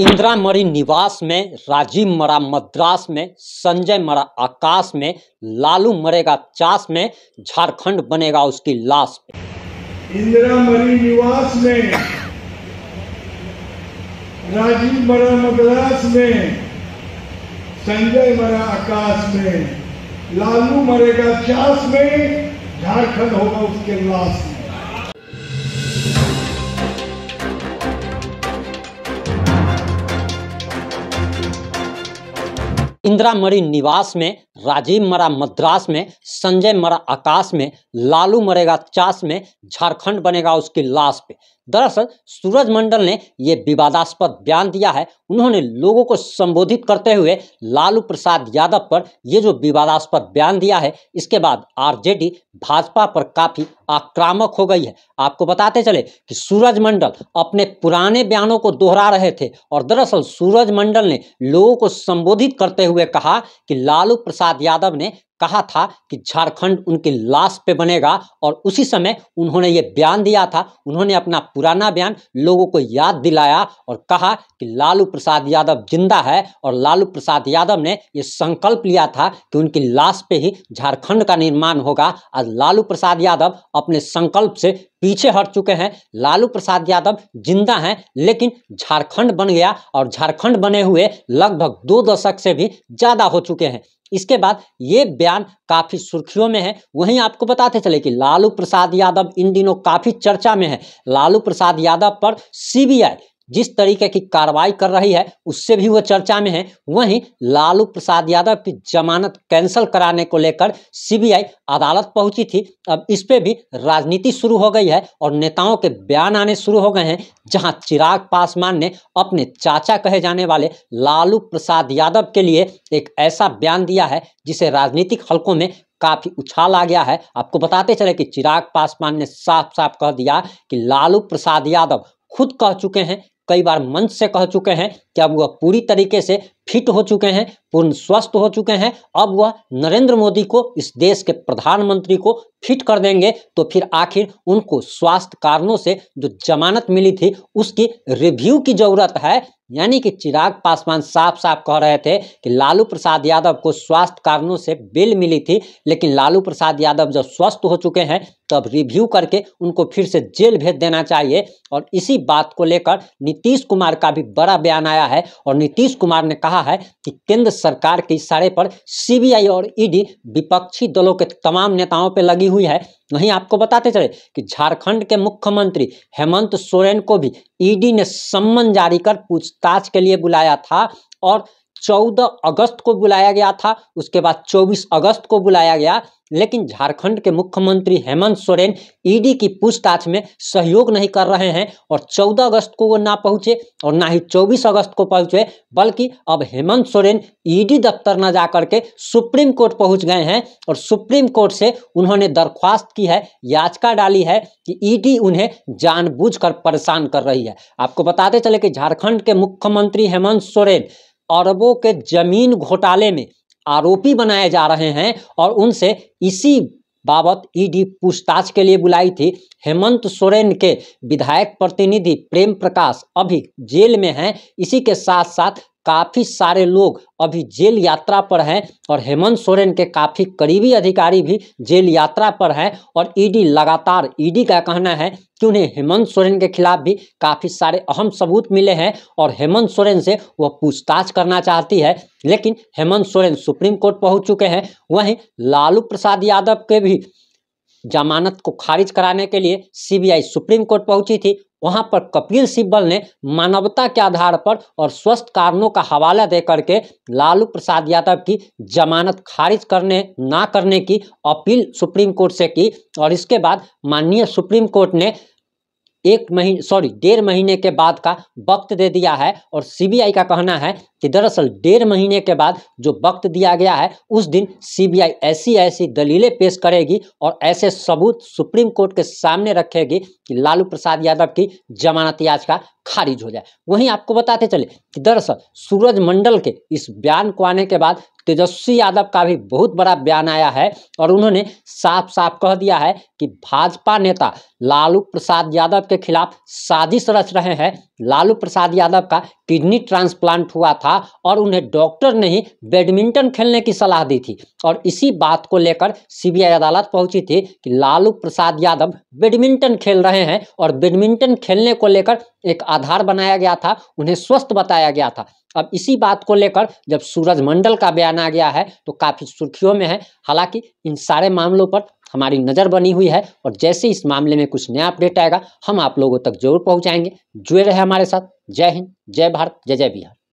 इंदिरा मरी निवास में राजीव मरा मद्रास में संजय मरा आकाश में लालू मरेगा चास में झारखंड बनेगा उसकी लाश पे इंदिरा मरी निवास में राजीव मरा मद्रास में संजय मरा आकाश में लालू मरेगा चास में झारखंड होगा उसके लाश इंदिरा मरी निवास में राजीव मरा मद्रास में संजय मरा आकाश में लालू मरेगा चास में झारखंड बनेगा उसकी लाश पे दरअसल सूरज मंडल ने ये विवादास्पद बयान दिया है उन्होंने लोगों को संबोधित करते हुए लालू प्रसाद यादव पर ये जो विवादास्पद बयान दिया है इसके बाद आरजेडी भाजपा पर काफ़ी आक्रामक हो गई है आपको बताते चले कि सूरज मंडल अपने पुराने बयानों को दोहरा रहे थे और दरअसल सूरज मंडल ने लोगों को संबोधित करते हुए कहा कि लालू प्रसाद प्रसाद यादव ने कहा था कि झारखंड उनकी लाश पे बनेगा और उसी समय उन्होंने ये बयान दिया था उन्होंने अपना पुराना बयान लोगों को याद दिलाया और कहा कि लालू प्रसाद यादव जिंदा है और लालू प्रसाद यादव ने ये संकल्प लिया था कि उनकी लाश पे ही झारखंड का निर्माण होगा आज लालू प्रसाद यादव अपने संकल्प से पीछे हट चुके हैं लालू प्रसाद यादव जिंदा हैं लेकिन झारखंड बन गया और झारखंड बने हुए लगभग दो दशक से भी ज़्यादा हो चुके हैं इसके बाद ये बयान काफ़ी सुर्खियों में है वहीं आपको बताते चले कि लालू प्रसाद यादव इन दिनों काफ़ी चर्चा में है लालू प्रसाद यादव पर सीबीआई जिस तरीके की कार्रवाई कर रही है उससे भी वो चर्चा में है वहीं लालू प्रसाद यादव की जमानत कैंसिल कराने को लेकर सीबीआई अदालत पहुंची थी अब इस पर भी राजनीति शुरू हो गई है और नेताओं के बयान आने शुरू हो गए हैं जहां चिराग पासवान ने अपने चाचा कहे जाने वाले लालू प्रसाद यादव के लिए एक ऐसा बयान दिया है जिसे राजनीतिक हलकों में काफ़ी उछाल आ गया है आपको बताते चले कि चिराग पासवान ने साफ साफ कह दिया कि लालू प्रसाद यादव खुद कह चुके हैं कई बार मंच से कह चुके हैं कि अब वह पूरी तरीके से फिट हो चुके हैं पूर्ण स्वस्थ हो चुके हैं अब वह नरेंद्र मोदी को इस देश के प्रधानमंत्री को फिट कर देंगे तो फिर आखिर उनको स्वास्थ्य कारणों से जो जमानत मिली थी उसकी रिव्यू की जरूरत है यानी कि चिराग पासवान साफ साफ कह रहे थे कि लालू प्रसाद यादव को स्वास्थ्य कारणों से बेल मिली थी लेकिन लालू प्रसाद यादव जब स्वस्थ हो चुके हैं तब रिव्यू करके उनको फिर से जेल भेज देना चाहिए और इसी बात को लेकर नीतीश कुमार का भी बड़ा बयान आया है और नीतीश कुमार ने कहा है कि केंद्र सरकार के इशारे पर सीबीआई और ईडी e विपक्षी दलों के तमाम नेताओं पर लगी हुई है वहीं आपको बताते चले कि झारखंड के मुख्यमंत्री हेमंत सोरेन को भी ईडी e ने सम्मन जारी कर पूछताछ के लिए बुलाया था और 14 अगस्त को बुलाया गया था उसके बाद 24 अगस्त को बुलाया गया लेकिन झारखंड के मुख्यमंत्री हेमंत सोरेन ईडी की पूछताछ में सहयोग नहीं कर रहे हैं और 14 अगस्त को वो ना पहुंचे और ना ही 24 अगस्त को पहुंचे बल्कि अब हेमंत सोरेन ईडी दफ्तर न जा करके सुप्रीम कोर्ट पहुंच गए हैं और सुप्रीम कोर्ट से उन्होंने दरख्वास्त की है याचिका डाली है कि ईडी उन्हें कर परेशान कर रही है आपको बताते चले कि झारखंड के मुख्यमंत्री हेमंत सोरेन अरबों के जमीन घोटाले में आरोपी बनाए जा रहे हैं और उनसे इसी बाबत ईडी पूछताछ के लिए बुलाई थी हेमंत सोरेन के विधायक प्रतिनिधि प्रेम प्रकाश अभी जेल में हैं इसी के साथ साथ काफ़ी सारे लोग अभी जेल यात्रा पर हैं और हेमंत सोरेन के काफ़ी करीबी अधिकारी भी जेल यात्रा पर हैं और ईडी लगातार ईडी का कहना है कि उन्हें हेमंत सोरेन के खिलाफ भी काफ़ी सारे अहम सबूत मिले हैं और हेमंत सोरेन से वह पूछताछ करना चाहती है लेकिन हेमंत सोरेन सुप्रीम कोर्ट पहुंच चुके हैं वहीं लालू प्रसाद यादव के भी जमानत को खारिज कराने के लिए सीबीआई सुप्रीम कोर्ट पहुंची थी वहां पर कपिल सिब्बल ने मानवता के आधार पर और स्वस्थ कारणों का हवाला दे करके लालू प्रसाद यादव की जमानत खारिज करने ना करने की अपील सुप्रीम कोर्ट से की और इसके बाद माननीय सुप्रीम कोर्ट ने एक महीने सॉरी डेढ़ महीने के बाद का वक्त दे दिया है और सीबीआई का कहना है कि दरअसल डेढ़ महीने के बाद जो वक्त दिया गया है उस दिन सीबीआई ऐसी ऐसी दलीलें पेश करेगी और ऐसे सबूत सुप्रीम कोर्ट के सामने रखेगी कि लालू प्रसाद यादव की जमानत याचिका खारिज हो जाए वहीं आपको बताते चले कि दरअसल सूरज मंडल के इस बयान को आने के बाद तेजस्वी यादव का भी बहुत बड़ा बयान आया है और उन्होंने साफ साफ कह दिया है कि भाजपा नेता लालू प्रसाद यादव के खिलाफ साजिश रच रहे हैं लालू प्रसाद यादव का किडनी ट्रांसप्लांट हुआ था और उन्हें डॉक्टर ने ही बैडमिंटन खेलने की सलाह दी थी और इसी बात को लेकर सीबीआई अदालत पहुंची थी कि लालू प्रसाद यादव बैडमिंटन खेल रहे हैं और बैडमिंटन खेलने को लेकर एक आधार बनाया गया था उन्हें स्वस्थ बताया गया था अब इसी बात को लेकर जब सूरज मंडल का बयान आ गया है तो काफ़ी सुर्खियों में है हालांकि इन सारे मामलों पर हमारी नज़र बनी हुई है और जैसे इस मामले में कुछ नया अपडेट आएगा हम आप लोगों तक जरूर पहुँचाएंगे जुड़े रहे हमारे साथ जय हिंद जय भारत जय जय बिहार